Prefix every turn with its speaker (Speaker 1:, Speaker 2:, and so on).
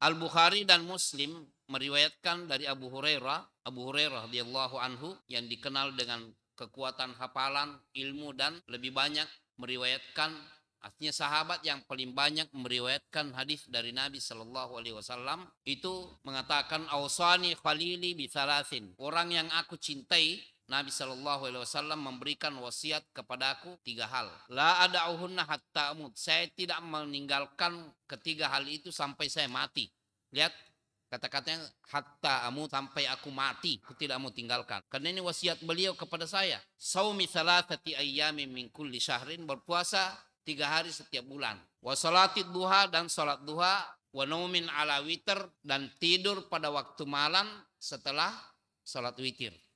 Speaker 1: Al-Bukhari dan Muslim meriwayatkan dari Abu Hurairah, Abu Hurairah radhiyallahu anhu yang dikenal dengan kekuatan hafalan, ilmu dan lebih banyak meriwayatkan artinya sahabat yang paling banyak meriwayatkan hadis dari Nabi Shallallahu Alaihi Wasallam itu mengatakan ausani khalili bi orang yang aku cintai Nabi Shallallahu Alaihi Wasallam memberikan wasiat kepadaku tiga hal. La ada uhunna hatta amut. Saya tidak meninggalkan ketiga hal itu sampai saya mati. Lihat kata-katanya hatta amut sampai aku mati. Aku tidak mau tinggalkan. Karena ini wasiat beliau kepada saya. Saumi salatati ayyami min kulli syahrin berpuasa tiga hari setiap bulan. Wa duha dan salat duha wa ala witer dan tidur pada waktu malam setelah salat witir.